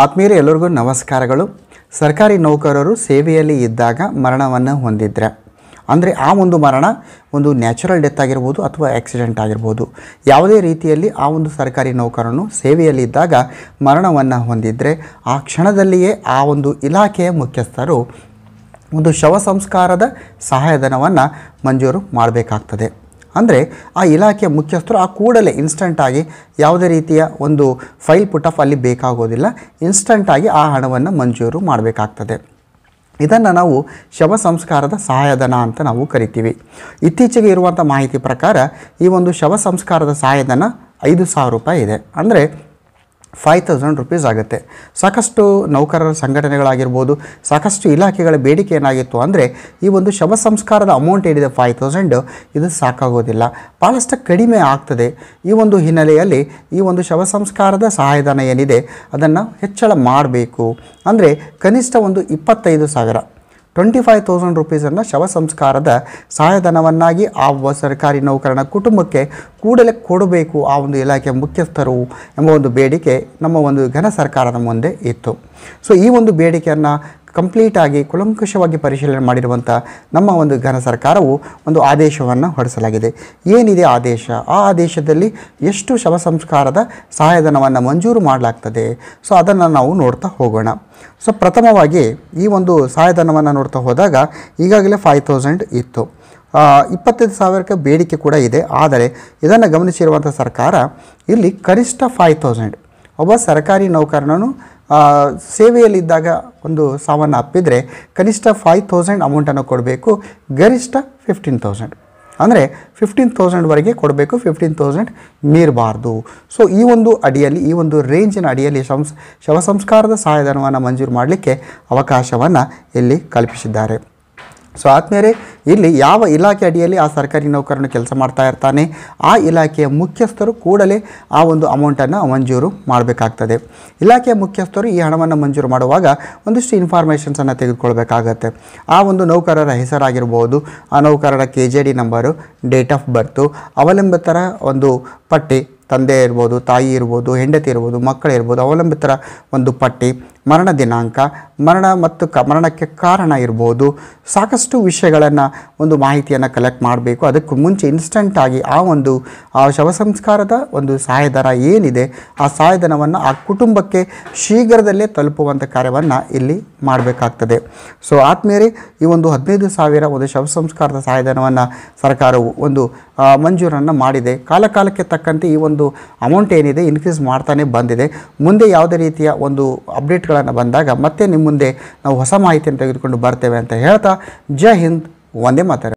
ಆತ್ಮೀಯರು ಎಲ್ಲರಿಗೂ ನಮಸ್ಕಾರಗಳು ಸರ್ಕಾರಿ ನೌಕರರು ಸೇವೆಯಲ್ಲಿ ಇದ್ದಾಗ ಮರಣವನ್ನು ಹೊಂದಿದ್ರೆ ಅಂದರೆ ಆ ಒಂದು ಮರಣ ಒಂದು ನ್ಯಾಚುರಲ್ ಡೆತ್ ಆಗಿರ್ಬೋದು ಅಥವಾ ಆ್ಯಕ್ಸಿಡೆಂಟ್ ಆಗಿರ್ಬೋದು ಯಾವುದೇ ರೀತಿಯಲ್ಲಿ ಆ ಒಂದು ಸರ್ಕಾರಿ ನೌಕರನು ಇದ್ದಾಗ ಮರಣವನ್ನು ಹೊಂದಿದ್ರೆ ಆ ಕ್ಷಣದಲ್ಲಿಯೇ ಆ ಒಂದು ಇಲಾಖೆಯ ಮುಖ್ಯಸ್ಥರು ಒಂದು ಶವ ಸಂಸ್ಕಾರದ ಸಹಾಯಧನವನ್ನು ಮಂಜೂರು ಮಾಡಬೇಕಾಗ್ತದೆ ಅಂದರೆ ಆ ಇಲಾಖೆಯ ಮುಖ್ಯಸ್ಥರು ಆ ಕೂಡಲೇ ಇನ್ಸ್ಟಂಟಾಗಿ ಯಾವುದೇ ರೀತಿಯ ಒಂದು ಫೈಲ್ ಪುಟ್ ಆಫ್ ಅಲ್ಲಿ ಬೇಕಾಗೋದಿಲ್ಲ ಇನ್ಸ್ಟಂಟಾಗಿ ಆ ಹಣವನ್ನು ಮಂಜೂರು ಮಾಡಬೇಕಾಗ್ತದೆ ಇದನ್ನು ನಾವು ಶವ ಸಂಸ್ಕಾರದ ಸಹಾಯಧನ ಅಂತ ನಾವು ಕರಿತೀವಿ ಇತ್ತೀಚೆಗೆ ಇರುವಂಥ ಮಾಹಿತಿ ಪ್ರಕಾರ ಈ ಒಂದು ಶವ ಸಂಸ್ಕಾರದ ಸಹಾಯಧನ ಐದು ಸಾವಿರ ರೂಪಾಯಿ ಇದೆ ಅಂದರೆ ಫೈವ್ ತೌಸಂಡ್ ರುಪೀಸ್ ಆಗುತ್ತೆ ಸಾಕಷ್ಟು ನೌಕರರ ಸಂಘಟನೆಗಳಾಗಿರ್ಬೋದು ಸಾಕಷ್ಟು ಇಲಾಖೆಗಳ ಬೇಡಿಕೆ ಏನಾಗಿತ್ತು ಅಂದರೆ ಈ ಒಂದು ಶವ ಸಂಸ್ಕಾರದ ಅಮೌಂಟ್ ಏನಿದೆ ಫೈವ್ ತೌಸಂಡು ಇದು ಸಾಕಾಗೋದಿಲ್ಲ ಭಾಳಷ್ಟು ಕಡಿಮೆ ಆಗ್ತದೆ ಈ ಒಂದು ಹಿನ್ನೆಲೆಯಲ್ಲಿ ಈ ಒಂದು ಶವ ಸಂಸ್ಕಾರದ ಸಹಾಯಧನ ಏನಿದೆ ಅದನ್ನು ಹೆಚ್ಚಳ ಮಾಡಬೇಕು ಅಂದರೆ ಕನಿಷ್ಠ ಒಂದು ಇಪ್ಪತ್ತೈದು ಸಾವಿರ ಟ್ವೆಂಟಿ ಫೈವ್ ತೌಸಂಡ್ ರುಪೀಸನ್ನು ಶವ ಸಂಸ್ಕಾರದ ಸಹಾಯಧನವನ್ನಾಗಿ ಆ ಸರ್ಕಾರಿ ನೌಕರನ ಕುಟುಂಬಕ್ಕೆ ಕೂಡಲೇ ಕೊಡಬೇಕು ಆ ಒಂದು ಇಲಾಖೆಯ ಮುಖ್ಯಸ್ಥರು ಎಂಬ ಒಂದು ಬೇಡಿಕೆ ನಮ್ಮ ಒಂದು ಘನ ಸರ್ಕಾರದ ಮುಂದೆ ಇತ್ತು ಸೊ ಈ ಒಂದು ಬೇಡಿಕೆಯನ್ನು ಕಂಪ್ಲೀಟಾಗಿ ಕುಲಂಕುಷವಾಗಿ ಪರಿಶೀಲನೆ ಮಾಡಿರುವಂಥ ನಮ್ಮ ಒಂದು ಘನ ಸರ್ಕಾರವು ಒಂದು ಆದೇಶವನ್ನು ಹೊರಡಿಸಲಾಗಿದೆ ಏನಿದೆ ಆದೇಶ ಆ ಆದೇಶದಲ್ಲಿ ಎಷ್ಟು ಶವ ಸಂಸ್ಕಾರದ ಸಹಾಯಧನವನ್ನು ಮಂಜೂರು ಮಾಡಲಾಗ್ತದೆ ಸೊ ಅದನ್ನು ನಾವು ನೋಡ್ತಾ ಹೋಗೋಣ ಸೊ ಪ್ರಥಮವಾಗಿ ಈ ಒಂದು ಸಹಾಯಧನವನ್ನು ನೋಡ್ತಾ ಹೋದಾಗ ಈಗಾಗಲೇ ಫೈವ್ ತೌಸಂಡ್ ಇತ್ತು ಇಪ್ಪತ್ತೈದು ಸಾವಿರಕ್ಕೆ ಬೇಡಿಕೆ ಕೂಡ ಇದೆ ಆದರೆ ಇದನ್ನು ಗಮನಿಸಿರುವಂಥ ಸರ್ಕಾರ ಇಲ್ಲಿ ಕನಿಷ್ಠ ಫೈವ್ ತೌಸಂಡ್ ಒಬ್ಬ ಸರ್ಕಾರಿ ನೌಕರನನು ಸೇವೆಯಲ್ಲಿದ್ದಾಗ ಒಂದು ಸಾವನ್ನು ಅಪ್ಪಿದರೆ ಕನಿಷ್ಠ ಫೈವ್ ತೌಸಂಡ್ ಅಮೌಂಟನ್ನು ಕೊಡಬೇಕು ಗರಿಷ್ಠ ಫಿಫ್ಟೀನ್ ತೌಸಂಡ್ ಅಂದರೆ ಫಿಫ್ಟೀನ್ ತೌಸಂಡ್ವರೆಗೆ ಕೊಡಬೇಕು ಫಿಫ್ಟೀನ್ ತೌಸಂಡ್ ಮೀರಬಾರ್ದು ಸೊ ಈ ಒಂದು ಅಡಿಯಲ್ಲಿ ಈ ಒಂದು ರೇಂಜಿನ ಅಡಿಯಲ್ಲಿ ಶಂಸ್ ಶವ ಸಂಸ್ಕಾರದ ಸಹಾಯಧನವನ್ನು ಮಂಜೂರು ಮಾಡಲಿಕ್ಕೆ ಅವಕಾಶವನ್ನು ಇಲ್ಲಿ ಕಲ್ಪಿಸಿದ್ದಾರೆ ಸೊ ಆದ್ಮೇಲೆ ಇಲ್ಲಿ ಯಾವ ಇಲಾಖೆ ಅಡಿಯಲ್ಲಿ ಆ ಸರ್ಕಾರಿ ನೌಕರನು ಕೆಲಸ ಮಾಡ್ತಾ ಇರ್ತಾನೆ ಆ ಇಲಾಖೆಯ ಮುಖ್ಯಸ್ಥರು ಕೂಡಲೇ ಆ ಒಂದು ಅಮೌಂಟನ್ನು ಮಂಜೂರು ಮಾಡಬೇಕಾಗ್ತದೆ ಇಲಾಖೆಯ ಮುಖ್ಯಸ್ಥರು ಈ ಹಣವನ್ನು ಮಂಜೂರು ಮಾಡುವಾಗ ಒಂದಿಷ್ಟು ಇನ್ಫಾರ್ಮೇಷನ್ಸನ್ನು ತೆಗೆದುಕೊಳ್ಬೇಕಾಗತ್ತೆ ಆ ಒಂದು ನೌಕರರ ಹೆಸರಾಗಿರ್ಬೋದು ಆ ನೌಕರರ K J D number date of birth ಅವಲಂಬಿತರ ಒಂದು ಪಟ್ಟಿ ತಂದೆ ಇರ್ಬೋದು ತಾಯಿ ಇರ್ಬೋದು ಹೆಂಡತಿ ಇರ್ಬೋದು ಮಕ್ಕಳಿರ್ಬೋದು ಅವಲಂಬಿತರ ಒಂದು ಪಟ್ಟಿ ಮರಣ ದಿನಾಂಕ ಮರಣ ಮತ್ತು ಕ ಮರಣಕ್ಕೆ ಕಾರಣ ಇರ್ಬೋದು ಸಾಕಷ್ಟು ವಿಷಯಗಳನ್ನು ಒಂದು ಮಾಹಿತಿಯನ್ನು ಕಲೆಕ್ಟ್ ಮಾಡಬೇಕು ಅದಕ್ಕೂ ಮುಂಚೆ ಇನ್ಸ್ಟಂಟಾಗಿ ಆ ಒಂದು ಆ ಶವ ಸಂಸ್ಕಾರದ ಒಂದು ಸಹಾಯಧನ ಏನಿದೆ ಆ ಸಹಾಯಧನವನ್ನು ಆ ಕುಟುಂಬಕ್ಕೆ ಶೀಘ್ರದಲ್ಲೇ ತಲುಪುವಂಥ ಕಾರ್ಯವನ್ನು ಇಲ್ಲಿ ಮಾಡಬೇಕಾಗ್ತದೆ ಸೊ ಆದಮೇಲೆ ಈ ಒಂದು ಹದಿನೈದು ಸಾವಿರ ಒಂದು ಶವ ಸಂಸ್ಕಾರದ ಸಹಾಯಧನವನ್ನು ಸರ್ಕಾರವು ಒಂದು ಮಂಜೂರನ್ನು ಮಾಡಿದೆ ಕಾಲಕಾಲಕ್ಕೆ ತಕ್ಕಂತೆ ಈ ಒಂದು ಒಂದು ಅಮೌಂಟ್ ಏನಿದೆ ಇನ್ಕ್ರೀಸ್ ಮಾಡ್ತಾನೆ ಬಂದಿದೆ ಮುಂದೆ ಯಾವುದೇ ರೀತಿಯ ಒಂದು ಅಪ್ಡೇಟ್ಗಳನ್ನು ಬಂದಾಗ ಮತ್ತೆ ನಿಮ್ಮ ಮುಂದೆ ನಾವು ಹೊಸ ಮಾಹಿತಿಯನ್ನು ತೆಗೆದುಕೊಂಡು ಬರ್ತೇವೆ ಅಂತ ಹೇಳ್ತಾ ಜೈ ಹಿಂದ್ ಒಂದೇ ಮಾತಾಡ್ತಾರೆ